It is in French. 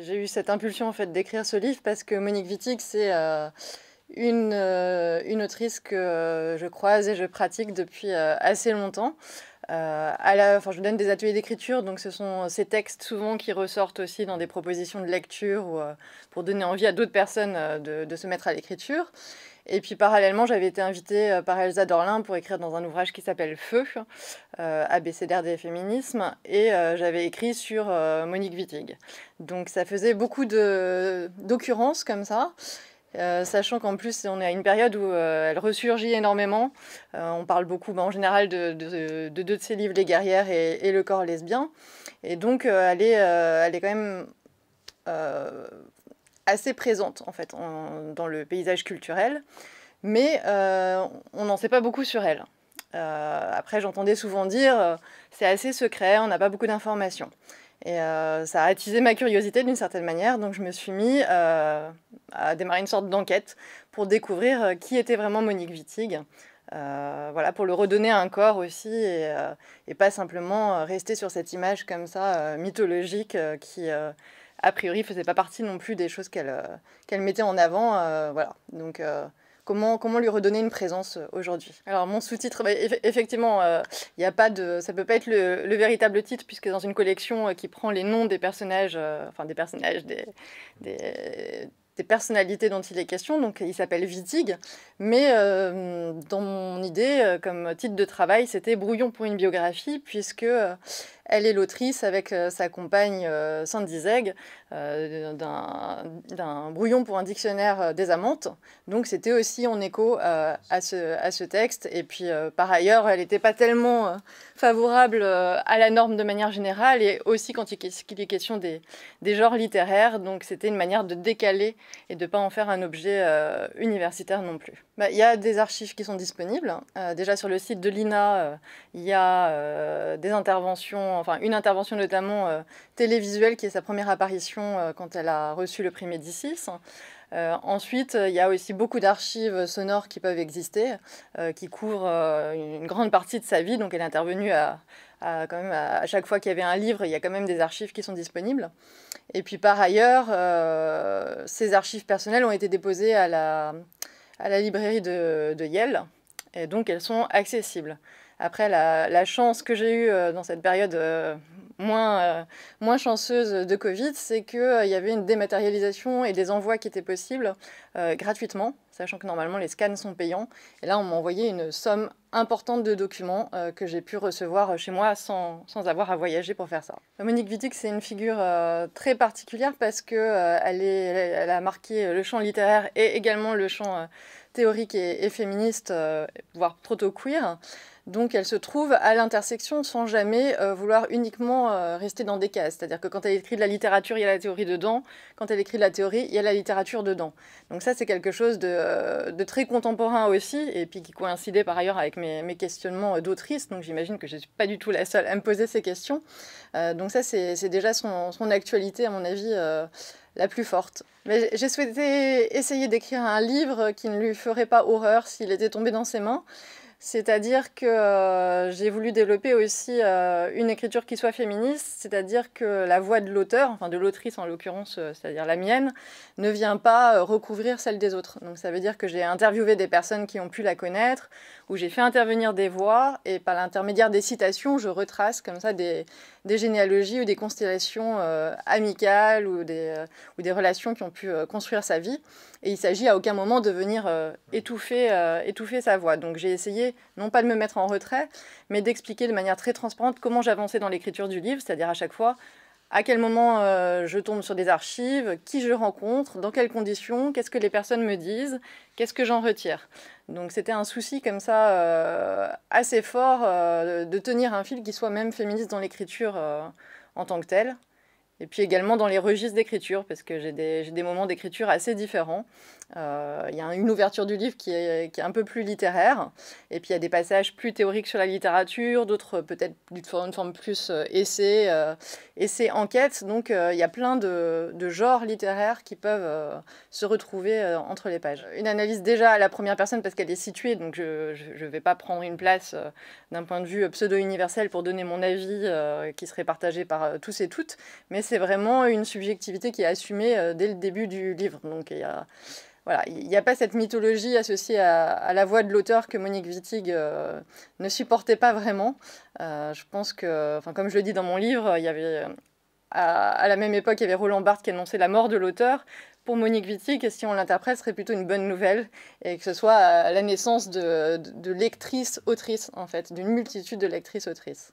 j'ai eu cette impulsion en fait d'écrire ce livre parce que Monique Wittig, c'est euh, une, euh, une autrice que euh, je croise et je pratique depuis assez longtemps. à la, enfin, je donne des ateliers d'écriture, donc ce sont ces textes souvent qui ressortent aussi dans des propositions de lecture ou pour donner envie à d'autres personnes de, de, se mettre à l'écriture. Et puis parallèlement, j'avais été invitée euh, par Elsa Dorlin pour écrire dans un ouvrage qui s'appelle Feu, euh, ABCDR des féminismes, et euh, j'avais écrit sur euh, Monique Wittig. Donc ça faisait beaucoup d'occurrences comme ça. sachant qu'en plus, on est à une période où elle ressurgit énormément. on parle beaucoup, bah, en général, de deux de, ses livres, Les guerrières et, et Le corps lesbien. Et donc, elle, est, elle est quand même assez présente en fait dans le paysage culturel, mais euh, on n'en sait pas beaucoup sur elle. Euh, après, j'entendais souvent dire euh, c'est assez secret, on n'a pas beaucoup d'informations. Et ça a attisé ma curiosité d'une certaine manière, donc je me suis mis à démarrer une sorte d'enquête pour découvrir qui était vraiment Monique Wittig. voilà, pour le redonner un corps aussi et, et pas simplement rester sur cette image comme ça mythologique qui, a priori, faisait pas partie non plus des choses qu'elle euh, qu'elle mettait en avant. Euh, voilà. Donc. Euh, comment, comment, lui redonner une présence aujourd'hui Alors mon sous-titre, bah, effectivement, il y a pas de, ça peut pas être le, véritable titre puisque dans une collection qui prend les noms des personnages, enfin des personnages, des, des, personnalités dont il est question, donc il s'appelle Vitig, mais dans mon idée, comme titre de travail, c'était Brouillon pour une biographie puisque elle est l'autrice avec euh, sa compagne euh, Sandy Zeg euh, d'un brouillon pour un dictionnaire des amantes. Donc c'était aussi en écho à, ce, à ce texte. Et puis par ailleurs, elle n'était pas tellement favorable à la norme de manière générale et aussi quand il, est question des, des genres littéraires. Donc c'était une manière de décaler et de ne pas en faire un objet universitaire non plus. Bah, il y a des archives qui sont disponibles. déjà sur le site de l'INA, il y a des interventions enfin une intervention notamment euh, télévisuelle qui est sa première apparition euh, quand elle a reçu le prix Médicis. Euh, ensuite, il y a aussi beaucoup d'archives sonores qui peuvent exister, qui couvrent une grande partie de sa vie. Donc elle est intervenue à, chaque fois qu'il y avait un livre, il y a quand même des archives qui sont disponibles. Et puis par ailleurs, ces archives personnelles ont été déposées à la, librairie de Yale, et donc elles sont accessibles. Après, la, chance que j'ai eue euh, dans cette période euh, moins, euh, moins chanceuse de Covid, c'est qu'il il y avait une dématérialisation et des envois qui étaient possibles gratuitement, sachant que normalement les scans sont payants. Et là, on m'a envoyé une somme importante de documents que j'ai pu recevoir chez moi sans, sans, avoir à voyager pour faire ça. Monique Wittig, c'est une figure très particulière parce qu'elle elle, elle a marqué le champ littéraire et également le champ théorique et, et féministe, voire proto-queer. Donc elle se trouve à l'intersection sans jamais euh, vouloir uniquement euh, rester dans des cases. C'est-à-dire que quand elle écrit de la littérature, il y a la théorie dedans. Quand elle écrit de la théorie, il y a la littérature dedans. Donc ça, c'est quelque chose de, euh, très contemporain aussi, et puis qui coïncidait par ailleurs avec mes, questionnements d'autrice. Donc j'imagine que je ne suis pas du tout la seule à me poser ces questions. donc ça, c'est déjà son, son, actualité, à mon avis la plus forte. Mais j'ai souhaité essayer d'écrire un livre qui ne lui ferait pas horreur s'il était tombé dans ses mains. C'est-à-dire que euh, j'ai voulu développer aussi euh, une écriture qui soit féministe, c'est-à-dire que la voix de l'auteur, enfin de l'autrice en l'occurrence, euh, c'est-à-dire la mienne, ne vient pas recouvrir celle des autres. Donc ça veut dire que j'ai interviewé des personnes qui ont pu la connaître, où j'ai fait intervenir des voix, et par l'intermédiaire des citations, je retrace comme ça des, des généalogies ou des constellations amicales ou des, ou des relations qui ont pu construire sa vie. Et il s'agit à aucun moment de venir étouffer, étouffer sa voix. Donc j'ai essayé non pas de me mettre en retrait, mais d'expliquer de manière très transparente comment j'avançais dans l'écriture du livre, c'est-à-dire à chaque fois à quel moment euh, je tombe sur des archives, qui je rencontre, dans quelles conditions, qu'est-ce que les personnes me disent, qu'est-ce que j'en retire. Donc c'était un souci comme ça euh, assez fort euh, de tenir un fil qui soit même féministe dans l'écriture en tant que telle, et puis également dans les registres d'écriture, parce que j'ai des moments d'écriture assez différents. Il euh, y a une ouverture du livre qui est, qui est, un peu plus littéraire, et puis il y a des passages plus théoriques sur la littérature, d'autres euh, peut-être d'une forme, plus euh, essai, essai enquête. Donc il y a plein de, de genres littéraires qui peuvent se retrouver entre les pages. Une analyse déjà à la première personne parce qu'elle est située, donc je ne vais pas prendre une place d'un point de vue pseudo-universel pour donner mon avis qui serait partagé par tous et toutes, mais c'est vraiment une subjectivité qui est assumée dès le début du livre. Donc il y a voilà, il n'y a pas cette mythologie associée à, la voix de l'auteur que Monique Wittig euh, ne supportait pas vraiment. Euh, je pense que, comme je le dis dans mon livre, il y avait euh, à, la même époque, il y avait Roland Barthes qui annonçait la mort de l'auteur. Pour Monique Wittig, si on l'interprète, ce serait plutôt une bonne nouvelle et que ce soit la naissance de, de, autrice lectrices en fait, d'une multitude de lectrices-autrices.